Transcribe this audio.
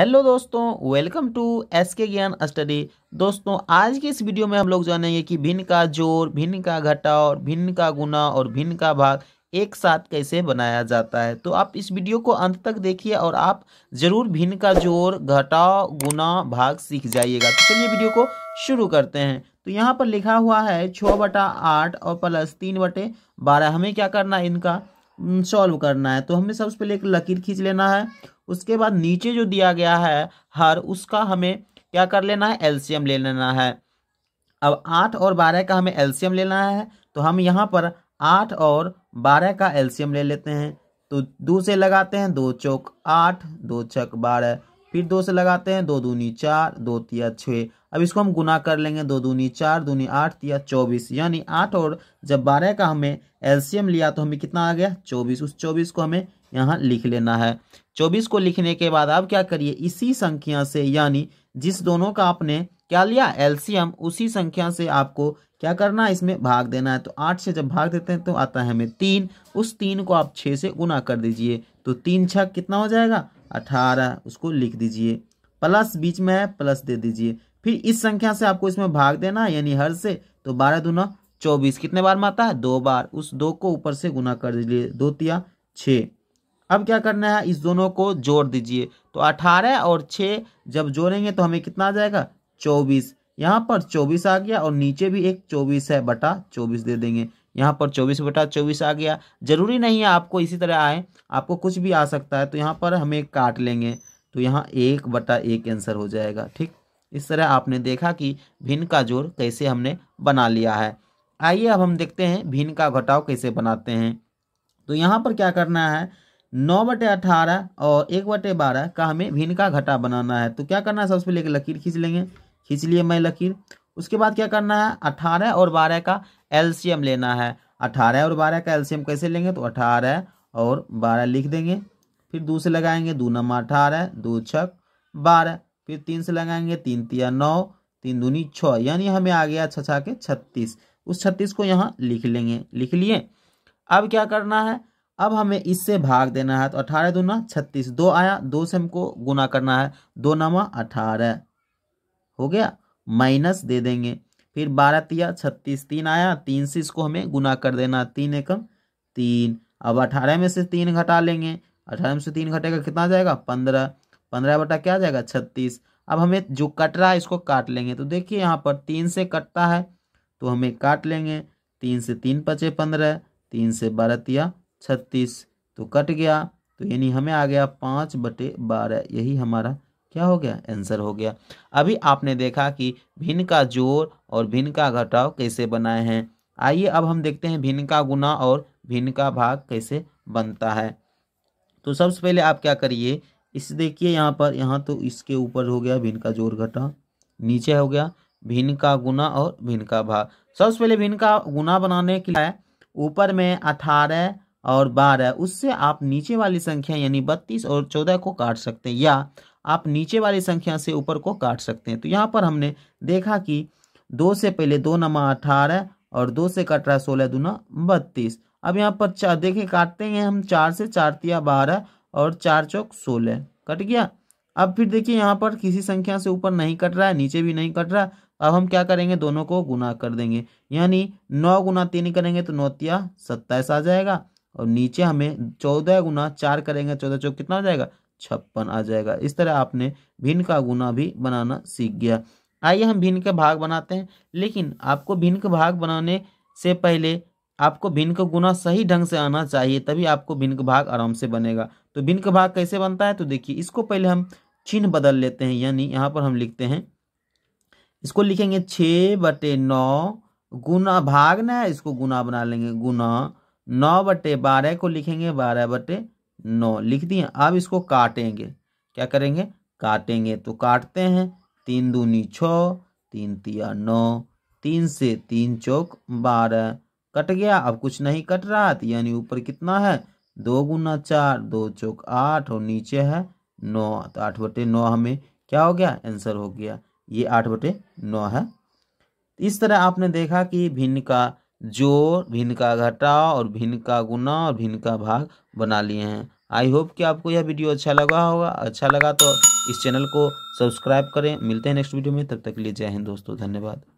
hello दोस्तों welcome to S के ज्ञान स्टडी दोस्तों आज की इस वीडियो में हम लोग जानेंगे कि भिन्न का जोर भिन्न का घटा और भिन्न का गुना और भिन्न का भाग एक साथ कैसे बनाया जाता है तो आप इस वीडियो को अंत तक देखिए और आप जरूर भिन्न का जोर घटाओ गुना भाग सीख जाइएगा तो चलिए वीडियो को शुरू करते हैं तो यहाँ पर लिखा हुआ है छः बटा आठ और प्लस तीन बटे बारह हमें क्या करना है इनका सॉल्व करना है तो हमें सबसे पहले एक लकीर खींच लेना है उसके बाद नीचे जो दिया गया है हर उसका हमें क्या कर लेना है एल्शियम ले लेना है अब आठ और बारह का हमें एल्सियम लेना है तो हम यहाँ पर आठ और बारह का एल्शियम ले लेते हैं तो दो से लगाते हैं दो चौक आठ दो छक बारह फिर दो से लगाते हैं दो दूनी चार दो तिया छः अब इसको हम गुना कर लेंगे दो दूनी चार दूनी आठ तिया चौबीस यानी आठ और जब बारह का हमें एल्शियम लिया तो हमें कितना आ गया चौबीस उस चौबीस को हमें यहाँ लिख लेना है चौबीस को लिखने के बाद आप क्या करिए इसी संख्या से यानी जिस दोनों का आपने क्या लिया एलसीएम उसी संख्या से आपको क्या करना है इसमें भाग देना है तो आठ से जब भाग देते हैं तो आता है हमें तीन उस तीन को आप छः से गुना कर दीजिए तो तीन छः कितना हो जाएगा अठारह उसको लिख दीजिए प्लस बीच में है प्लस दे दीजिए फिर इस संख्या से आपको इसमें भाग देना है यानी हर से तो बारह दूना चौबीस कितने बार में आता है दो बार उस दो को ऊपर से गुना कर दीजिए दो तिया छः अब क्या करना है इस दोनों को जोड़ दीजिए तो अठारह और छः जब जोड़ेंगे तो हमें कितना आ जाएगा चौबीस यहाँ पर चौबीस आ गया और नीचे भी एक चौबीस है बटा चौबीस दे देंगे यहाँ पर चौबीस बटा चौबीस आ गया जरूरी नहीं है आपको इसी तरह आए आपको कुछ भी आ सकता है तो यहाँ पर हमें काट लेंगे तो यहाँ एक बटा एक आंसर हो जाएगा ठीक इस तरह आपने देखा कि भिन्न का जोड़ कैसे हमने बना लिया है आइए अब हम देखते हैं भिन्न का घटाव कैसे बनाते हैं तो यहाँ पर क्या करना है नौ बटे अठारह और एक बटे बारह का हमें भिन्न का घटा बनाना है तो क्या करना है सबसे पहले लकीर खींच लेंगे खींच लिए मैं लकीर उसके बाद क्या करना है अठारह और बारह का एलसीएम लेना है अठारह और बारह का एलसीएम कैसे लेंगे तो अठारह और बारह लिख देंगे फिर दो से लगाएंगे दो नंबर अठारह दो छक बारह फिर तीन से लगाएंगे तीन तिया नौ तीन दूनी छः यानी हमें आ गया छा के छत्तीस उस छत्तीस को यहाँ लिख लेंगे लिख लिए अब क्या करना है अब हमें इससे भाग देना है तो अठारह दूना छत्तीस दो आया दो से हमको गुना करना है दो नवा अठारह हो गया माइनस दे देंगे फिर बारह तिया छत्तीस तीन आया तीन से इसको हमें गुना कर देना तीन एकम तीन अब अठारह में से तीन घटा लेंगे अठारह में से तीन घटेगा कितना जाएगा पंद्रह पंद्रह बटा क्या जाएगा छत्तीस अब हमें जो कट रहा है इसको काट लेंगे तो देखिए यहाँ पर तीन से कटता है तो हमें काट लेंगे तीन से तीन पचे पंद्रह तीन से बारह तिया छत्तीस तो कट गया तो यानी हमें आ गया पाँच बटे बारह यही हमारा क्या हो गया आंसर हो गया अभी आपने देखा कि भिन्न का जोड़ और भिन्न का घटाव कैसे बनाए हैं आइए अब हम देखते हैं भिन्न का गुना और भिन्न का भाग कैसे बनता है तो सबसे पहले आप क्या करिए इस देखिए यहाँ पर यहाँ तो इसके ऊपर हो गया भिन्न का जोड़ घटाव नीचे हो गया भिन्न का गुना और भिन्न का भाग सबसे पहले भिन्न का गुना बनाने के लिए ऊपर में अठारह और बारह उससे आप नीचे वाली संख्या यानी बत्तीस और चौदह को काट सकते हैं या आप नीचे वाली संख्या से ऊपर को काट सकते हैं तो यहाँ पर हमने देखा कि दो से पहले दो नमा अठारह और दो से कट रहा है सोलह दूना बत्तीस अब यहाँ पर चार देखें काटते हैं हम चार से चार तिया बारह और चार चौक सोलह कट गया अब फिर देखिए यहाँ पर किसी संख्या से ऊपर नहीं कट रहा है नीचे भी नहीं कट रहा अब हम क्या करेंगे दोनों को गुना कर देंगे यानी नौ गुना तीन करेंगे तो नौ तिया सत्ताईस आ जाएगा और नीचे हमें चौदह गुना चार करेंगे चौदह चौक कितना हो जाएगा छप्पन आ जाएगा इस तरह आपने भिन्न का गुना भी बनाना सीख गया आइए हम भिन्न के भाग बनाते हैं लेकिन आपको भिन्न के भाग बनाने से पहले आपको भिन्न का गुना सही ढंग से आना चाहिए तभी आपको भिन्न का भाग आराम से बनेगा तो भिन्न का भाग कैसे बनता है तो देखिए इसको पहले हम चिन्ह बदल लेते हैं यानी यहाँ पर हम लिखते हैं इसको लिखेंगे छः बटे नौ गुना भाग ना इसको गुना बना लेंगे गुना नौ बटे बारह को लिखेंगे बारह बटे नौ लिख दिए अब इसको काटेंगे क्या करेंगे काटेंगे तो काटते हैं तीन दूनी छ तीन तिया नौ तीन से तीन चौक बारह कट गया अब कुछ नहीं कट रहा था तो यानी ऊपर कितना है दो गुना चार दो चौक आठ और नीचे है नौ तो आठ बटे नौ हमें क्या हो गया आंसर हो गया ये आठ बटे नौ है इस तरह आपने देखा कि भिन्न का जो भिन्न का घटाव और भिन्न का गुना और भिन्न का भाग बना लिए हैं आई होप कि आपको यह वीडियो अच्छा लगा होगा अच्छा लगा तो इस चैनल को सब्सक्राइब करें मिलते हैं नेक्स्ट वीडियो में तब तक के लिए जय हिंद दोस्तों धन्यवाद